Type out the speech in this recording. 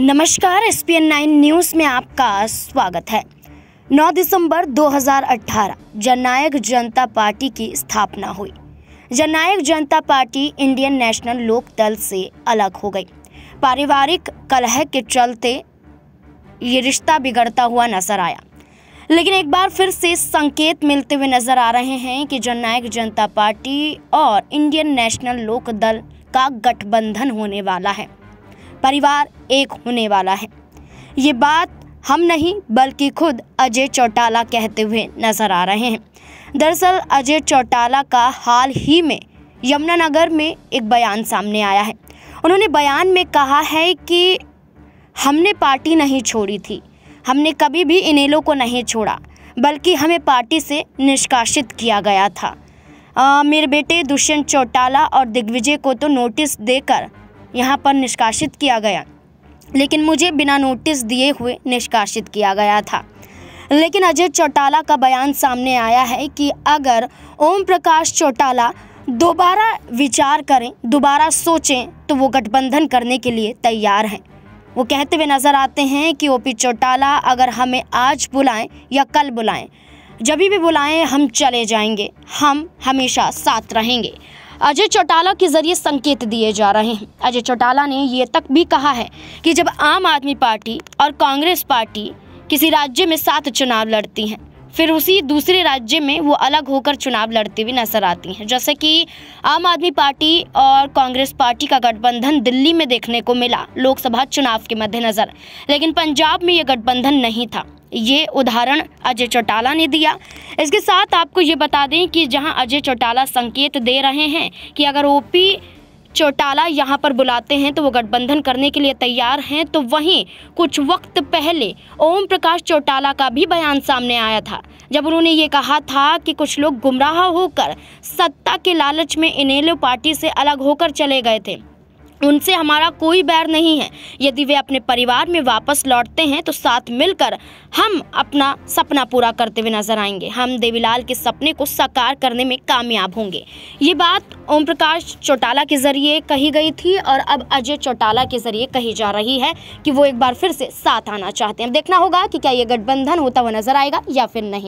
नमस्कार S P N nine news में आपका स्वागत है 9 दिसंबर 2018 जननायक जनता पार्टी की स्थापना हुई जननायक जनता पार्टी इंडियन नेशनल लोक दल से अलग हो गई पारिवारिक कलह के चलते ये रिश्ता बिगड़ता हुआ नजर आया लेकिन एक बार फिर से संकेत मिलते हुए नजर आ रहे हैं कि जननायक जनता पार्टी और इंडियन नेशनल लोक दल का गठबंधन होने वाला है परिवार एक होने वाला है ये बात हम नहीं बल्कि खुद अजय चौटाला कहते हुए नजर आ रहे हैं दरअसल अजय चौटाला का हाल ही में यमुनानगर में एक बयान सामने आया है उन्होंने बयान में कहा है कि हमने पार्टी नहीं छोड़ी थी हमने कभी भी इनेलो को नहीं छोड़ा बल्कि हमें पार्टी से निष्कासित किया गया था आ, मेरे बेटे दुष्यंत चौटाला और दिग्विजय को तो नोटिस देकर यहाँ पर निष्कासित किया गया लेकिन मुझे बिना नोटिस दिए हुए निष्कासित किया गया था लेकिन अजय चौटाला का बयान सामने आया है कि अगर ओम प्रकाश चौटाला दोबारा विचार करें दोबारा सोचें तो वो गठबंधन करने के लिए तैयार हैं वो कहते हुए नज़र आते हैं कि ओपी चौटाला अगर हमें आज बुलाएं या कल बुलाएं जब भी बुलाएं हम चले जाएंगे हम हमेशा साथ रहेंगे अजय चौटाला के जरिए संकेत दिए जा रहे हैं अजय चौटाला ने ये तक भी कहा है कि जब आम आदमी पार्टी और कांग्रेस पार्टी किसी राज्य में सात चुनाव लड़ती हैं फिर उसी दूसरे राज्य में वो अलग होकर चुनाव लड़ती हुई नजर आती हैं जैसे कि आम आदमी पार्टी और कांग्रेस पार्टी का गठबंधन दिल्ली में देखने को मिला लोकसभा चुनाव के मद्देनज़र लेकिन पंजाब में ये गठबंधन नहीं था ये उदाहरण अजय चौटाला ने दिया इसके साथ आपको ये बता दें कि जहां अजय चौटाला संकेत दे रहे हैं कि अगर ओपी चौटाला यहां पर बुलाते हैं तो वो गठबंधन करने के लिए तैयार हैं तो वहीं कुछ वक्त पहले ओम प्रकाश चौटाला का भी बयान सामने आया था जब उन्होंने ये कहा था कि कुछ लोग गुमराह होकर सत्ता के लालच में इनेलो पार्टी से अलग होकर चले गए थे उनसे हमारा कोई बैर नहीं है यदि वे अपने परिवार में वापस लौटते हैं तो साथ मिलकर हम अपना सपना पूरा करते हुए नजर आएंगे हम देवीलाल के सपने को साकार करने में कामयाब होंगे ये बात ओम प्रकाश चौटाला के जरिए कही गई थी और अब अजय चौटाला के जरिए कही जा रही है कि वो एक बार फिर से साथ आना चाहते हैं देखना होगा कि क्या ये गठबंधन होता हुआ नजर आएगा या फिर नहीं